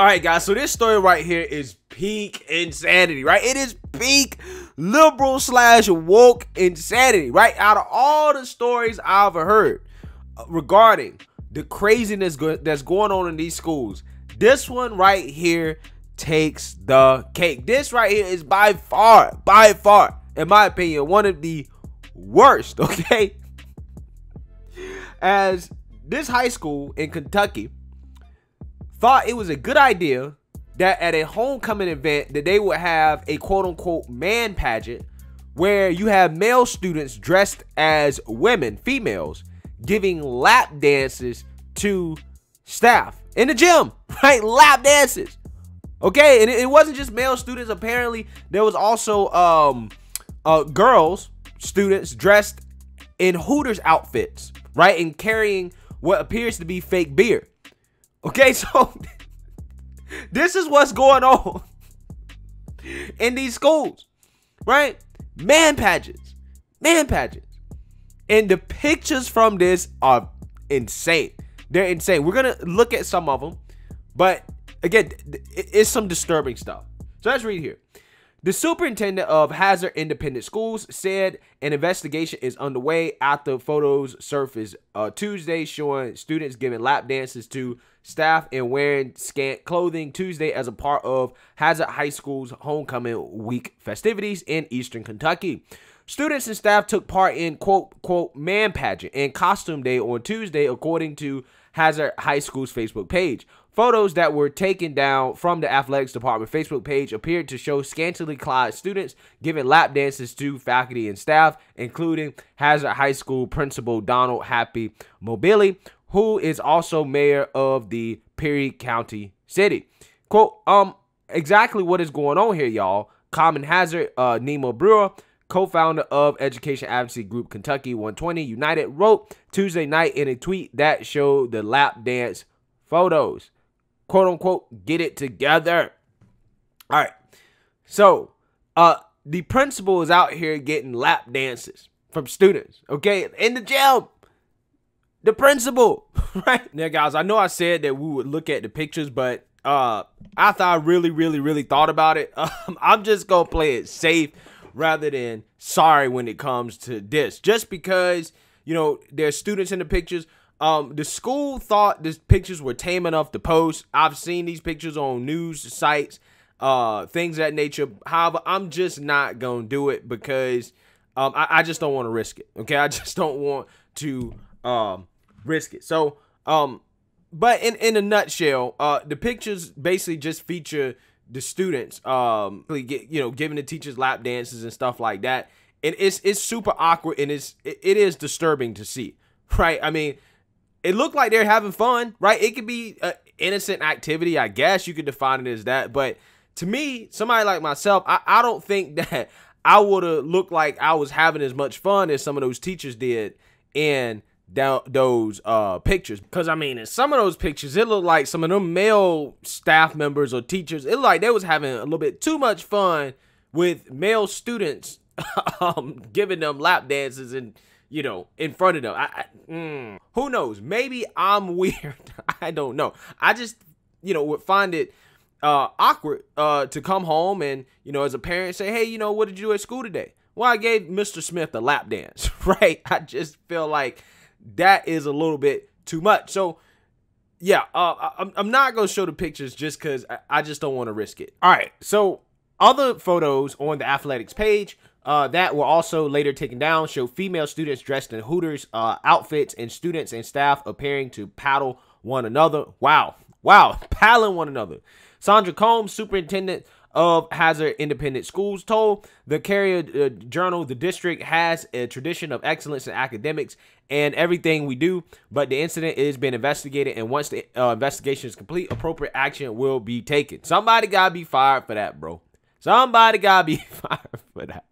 All right, guys, so this story right here is peak insanity, right? It is peak liberal slash woke insanity, right? Out of all the stories I've heard regarding the craziness that's going on in these schools, this one right here takes the cake. This right here is by far, by far, in my opinion, one of the worst, okay? As this high school in Kentucky thought it was a good idea that at a homecoming event that they would have a quote unquote man pageant where you have male students dressed as women, females, giving lap dances to staff in the gym, right? Lap dances. Okay, and it wasn't just male students. Apparently, there was also um, uh, girls students dressed in Hooters outfits, right, and carrying what appears to be fake beer. Okay, so this is what's going on in these schools, right? Man pageants, man pageants, and the pictures from this are insane. They're insane. We're gonna look at some of them, but again, it's some disturbing stuff. So let's read here. The superintendent of Hazard Independent Schools said an investigation is underway after photos surfaced uh, Tuesday showing students giving lap dances to staff and wearing scant clothing Tuesday as a part of Hazard High School's homecoming week festivities in eastern Kentucky. Students and staff took part in quote, quote, man pageant and costume day on Tuesday, according to Hazard High School's Facebook page. Photos that were taken down from the athletics department Facebook page appeared to show scantily clad students giving lap dances to faculty and staff, including Hazard High School principal Donald Happy Mobili, who is also mayor of the Perry County City. Quote, um, exactly what is going on here, y'all. Common Hazard, uh, Nemo Brewer, co-founder of Education Advocacy Group Kentucky 120 United, wrote Tuesday night in a tweet that showed the lap dance photos quote unquote get it together. All right. So, uh, the principal is out here getting lap dances from students, okay, in the gym. The principal, right? Now, guys, I know I said that we would look at the pictures, but uh, after I really, really, really thought about it, um, I'm just gonna play it safe rather than sorry when it comes to this, just because you know there's students in the pictures. Um, the school thought the pictures were tame enough to post. I've seen these pictures on news sites, uh, things that nature. However, I'm just not gonna do it because um, I, I just don't want to risk it. Okay, I just don't want to um risk it. So um, but in in a nutshell, uh, the pictures basically just feature the students um, you know, giving the teachers lap dances and stuff like that. And it's it's super awkward and it's it is disturbing to see, right? I mean, it looked like they're having fun, right? It could be an innocent activity, I guess you could define it as that. But to me, somebody like myself, I, I don't think that I would have looked like I was having as much fun as some of those teachers did in those uh pictures because i mean in some of those pictures it looked like some of them male staff members or teachers it like they was having a little bit too much fun with male students um giving them lap dances and you know, in front of them. I, I mm, who knows? Maybe I'm weird. I don't know. I just, you know, would find it uh, awkward uh, to come home and, you know, as a parent say, hey, you know, what did you do at school today? Well, I gave Mr. Smith a lap dance, right? I just feel like that is a little bit too much. So, yeah, uh, I'm, I'm not going to show the pictures just because I, I just don't want to risk it. All right. So, other photos on the athletics page uh, that were also later taken down show female students dressed in Hooters uh, outfits and students and staff appearing to paddle one another. Wow. Wow. Paddling one another. Sandra Combs, superintendent of Hazard Independent Schools, told the Carrier uh, Journal the district has a tradition of excellence in academics and everything we do, but the incident is being investigated, and once the uh, investigation is complete, appropriate action will be taken. Somebody got to be fired for that, bro. Somebody gotta be fired for that.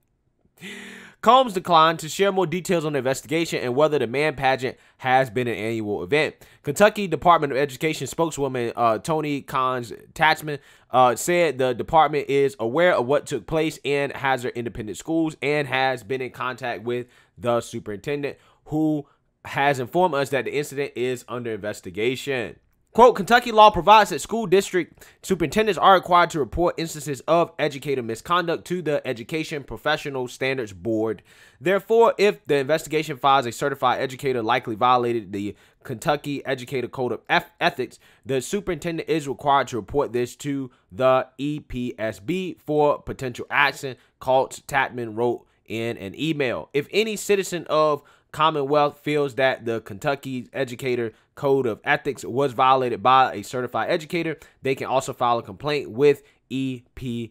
Combs declined to share more details on the investigation and whether the man pageant has been an annual event. Kentucky Department of Education spokeswoman uh, Tony Con's Tatchman uh, said the department is aware of what took place in Hazard Independent Schools and has been in contact with the superintendent, who has informed us that the incident is under investigation. Quote, Kentucky law provides that school district superintendents are required to report instances of educator misconduct to the Education Professional Standards Board. Therefore, if the investigation finds a certified educator likely violated the Kentucky Educator Code of F Ethics, the superintendent is required to report this to the EPSB for potential action, Colt Tatman wrote in an email. If any citizen of Commonwealth feels that the Kentucky Educator Code of Ethics was violated by a certified educator, they can also file a complaint with EPSB.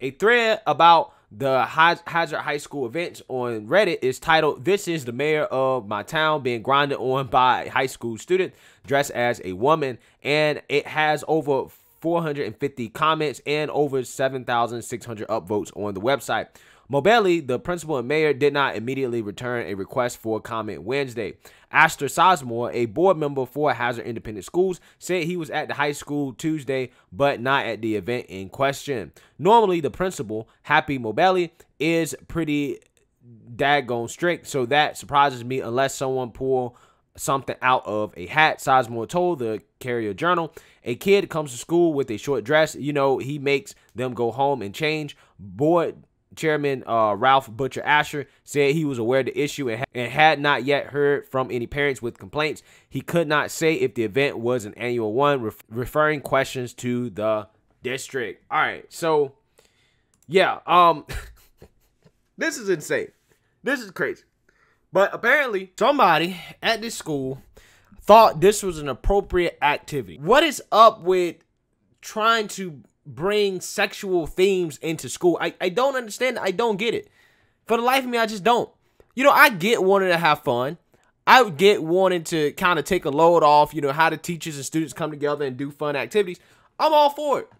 A thread about the Hazard High School events on Reddit is titled This is the Mayor of My Town Being Grinded On by a High School Student Dressed as a Woman, and it has over 450 comments and over 7,600 upvotes on the website. Mobelli, the principal and mayor, did not immediately return a request for comment Wednesday. Astor Sizemore, a board member for Hazard Independent Schools, said he was at the high school Tuesday, but not at the event in question. Normally, the principal, Happy Mobelli, is pretty daggone strict, so that surprises me unless someone pull something out of a hat. Sizemore told the Carrier Journal, a kid comes to school with a short dress. You know, he makes them go home and change. Board Chairman uh, Ralph Butcher Asher said he was aware of the issue and, ha and had not yet heard from any parents with complaints. He could not say if the event was an annual one, referring questions to the district. All right, so yeah, um, this is insane. This is crazy. But apparently, somebody at this school thought this was an appropriate activity. What is up with trying to bring sexual themes into school. I, I don't understand. I don't get it. For the life of me, I just don't. You know, I get wanting to have fun. I get wanting to kind of take a load off, you know, how the teachers and students come together and do fun activities. I'm all for it.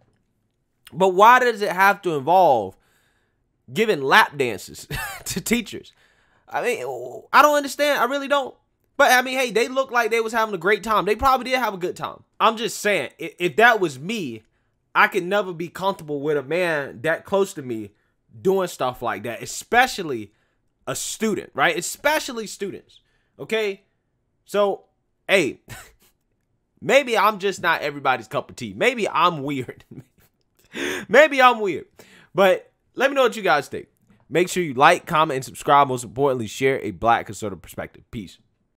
But why does it have to involve giving lap dances to teachers? I mean, I don't understand. I really don't. But I mean, hey, they look like they was having a great time. They probably did have a good time. I'm just saying, if that was me, I could never be comfortable with a man that close to me doing stuff like that, especially a student, right? Especially students. Okay? So, hey, maybe I'm just not everybody's cup of tea. Maybe I'm weird. maybe I'm weird. But let me know what you guys think. Make sure you like, comment, and subscribe. Most importantly, share a black conservative perspective. Peace.